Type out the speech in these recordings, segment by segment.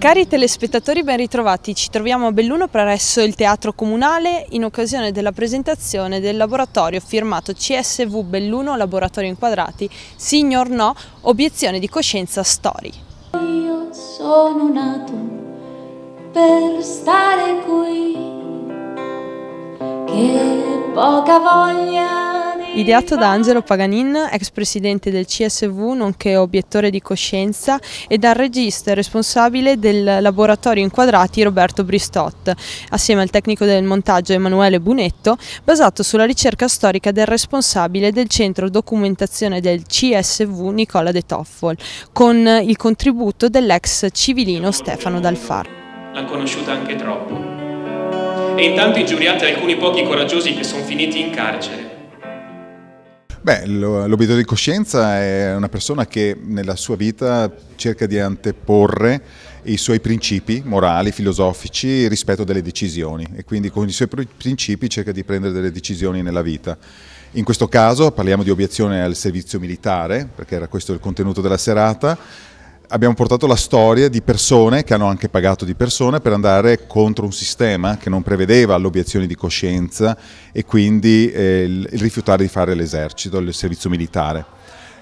Cari telespettatori, ben ritrovati. Ci troviamo a Belluno presso il Teatro Comunale in occasione della presentazione del laboratorio firmato CSV Belluno Laboratorio Inquadrati Signor No, obiezione di coscienza story. Io sono nato per stare qui che poca voglia Ideato da Angelo Paganin, ex presidente del CSV nonché obiettore di coscienza e dal regista e responsabile del laboratorio inquadrati Roberto Bristot, assieme al tecnico del montaggio Emanuele Bunetto, basato sulla ricerca storica del responsabile del centro documentazione del CSV Nicola De Toffol, con il contributo dell'ex civilino Stefano Dalfar. L'ha conosciuta anche troppo. E intanto ingiuriate alcuni pochi coraggiosi che sono finiti in carcere Beh, l'obiettore di coscienza è una persona che nella sua vita cerca di anteporre i suoi principi morali, filosofici rispetto delle decisioni e quindi con i suoi principi cerca di prendere delle decisioni nella vita. In questo caso parliamo di obiezione al servizio militare, perché era questo il contenuto della serata, abbiamo portato la storia di persone che hanno anche pagato di persone per andare contro un sistema che non prevedeva l'obiezione di coscienza e quindi eh, il rifiutare di fare l'esercito, il servizio militare.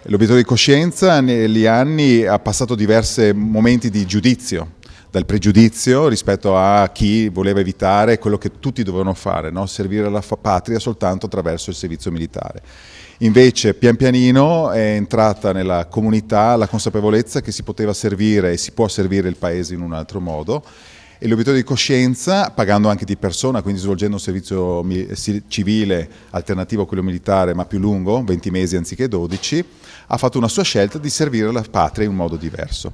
L'obiezione di coscienza negli anni ha passato diversi momenti di giudizio, dal pregiudizio rispetto a chi voleva evitare quello che tutti dovevano fare, no? servire la patria soltanto attraverso il servizio militare. Invece pian pianino è entrata nella comunità la consapevolezza che si poteva servire e si può servire il paese in un altro modo e l'obiettore di coscienza, pagando anche di persona, quindi svolgendo un servizio civile alternativo a quello militare, ma più lungo, 20 mesi anziché 12, ha fatto una sua scelta di servire la patria in un modo diverso.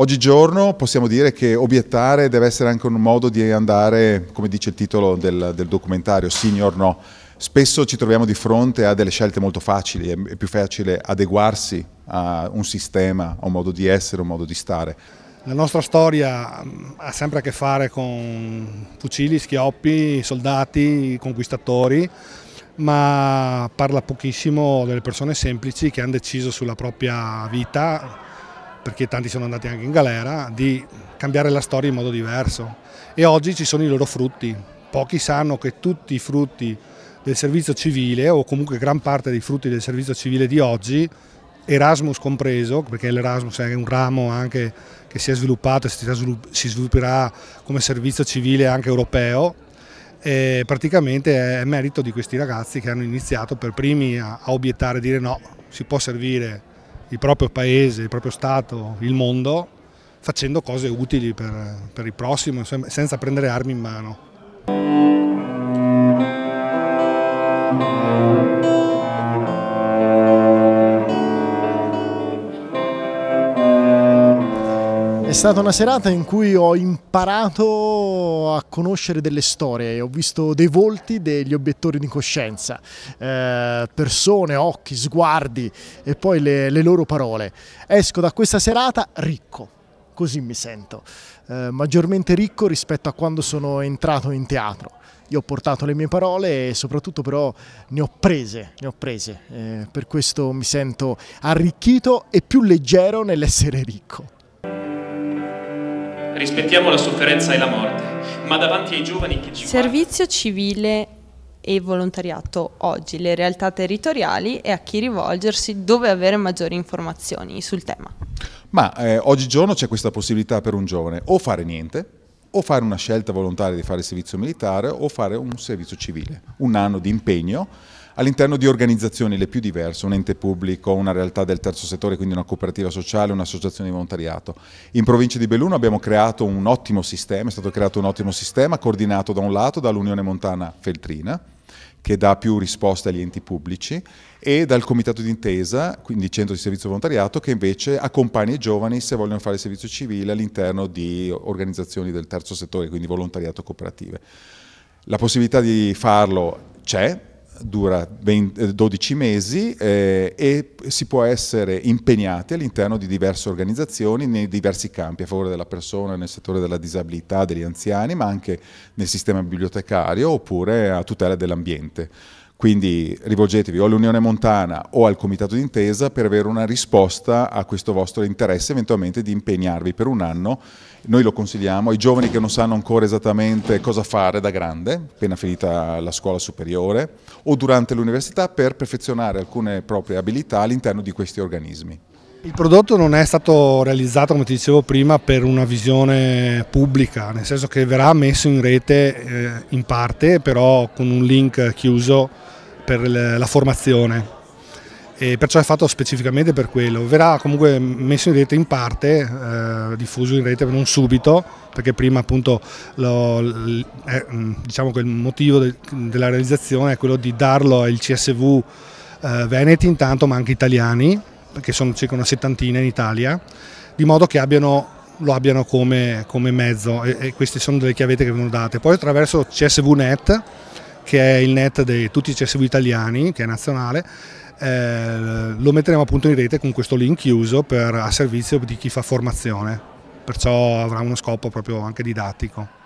Oggigiorno possiamo dire che obiettare deve essere anche un modo di andare, come dice il titolo del, del documentario, signor no. Spesso ci troviamo di fronte a delle scelte molto facili, è più facile adeguarsi a un sistema, a un modo di essere, a un modo di stare. La nostra storia mm, ha sempre a che fare con fucili, schioppi, soldati, conquistatori, ma parla pochissimo delle persone semplici che hanno deciso sulla propria vita perché tanti sono andati anche in galera, di cambiare la storia in modo diverso e oggi ci sono i loro frutti. Pochi sanno che tutti i frutti del servizio civile o comunque gran parte dei frutti del servizio civile di oggi, Erasmus compreso, perché l'Erasmus è un ramo anche che si è sviluppato e si svilupperà come servizio civile anche europeo, e praticamente è merito di questi ragazzi che hanno iniziato per primi a obiettare, a dire no, si può servire il proprio paese, il proprio Stato, il mondo, facendo cose utili per, per il prossimo, senza prendere armi in mano. È stata una serata in cui ho imparato a conoscere delle storie, ho visto dei volti degli obiettori di coscienza, eh, persone, occhi, sguardi e poi le, le, loro parole. Esco da questa serata ricco, così mi sento, eh, maggiormente ricco rispetto a quando sono entrato in teatro. Io ho portato le mie parole e soprattutto però ne ho prese, ne ho prese. Eh, per questo mi sento arricchito e più leggero nell'essere ricco rispettiamo la sofferenza e la morte, ma davanti ai giovani che ci Servizio civile e volontariato oggi, le realtà territoriali e a chi rivolgersi, dove avere maggiori informazioni sul tema. Ma eh, oggigiorno c'è questa possibilità per un giovane o fare niente, o fare una scelta volontaria di fare servizio militare o fare un servizio civile, un anno di impegno all'interno di organizzazioni le più diverse, un ente pubblico, una realtà del terzo settore, quindi una cooperativa sociale, un'associazione di volontariato. In provincia di Belluno abbiamo creato un ottimo sistema, è stato creato un ottimo sistema coordinato da un lato dall'Unione Montana Feltrina, che dà più risposte agli enti pubblici e dal comitato d'intesa, quindi centro di servizio volontariato, che invece accompagna i giovani se vogliono fare servizio civile all'interno di organizzazioni del terzo settore, quindi volontariato cooperative. La possibilità di farlo c'è, dura 20, 12 eh, mesi eh, e si può essere impegnati all'interno di diverse organizzazioni nei diversi campi a favore della persona, nel settore della disabilità, degli anziani, ma anche nel sistema bibliotecario oppure a tutela dell'ambiente. Quindi rivolgetevi o all'Unione Montana o al Comitato d'Intesa per avere una risposta a questo vostro interesse eventualmente di impegnarvi per un anno. Noi lo consigliamo ai giovani che non sanno ancora esattamente cosa fare da grande, appena finita la scuola superiore, o durante l'università per perfezionare alcune proprie abilità all'interno di questi organismi. Il prodotto non è stato realizzato, come ti dicevo prima, per una visione pubblica, nel senso che verrà messo in rete eh, in parte, però con un link chiuso per la formazione. E perciò è fatto specificamente per quello. Verrà comunque messo in rete in parte, eh, diffuso in rete non subito, perché prima appunto lo, eh, diciamo che il motivo de, della realizzazione è quello di darlo al CSV eh, Veneti intanto, ma anche italiani, che sono circa una settantina in Italia, di modo che abbiano lo abbiano come, come mezzo e, e, queste sono delle chiavette che vengono date. Poi attraverso CSVNet, che è il net di tutti i CSV italiani, che è nazionale, eh, lo metteremo appunto in rete con questo link chiuso per, a servizio di chi fa formazione, perciò avrà uno scopo proprio anche didattico.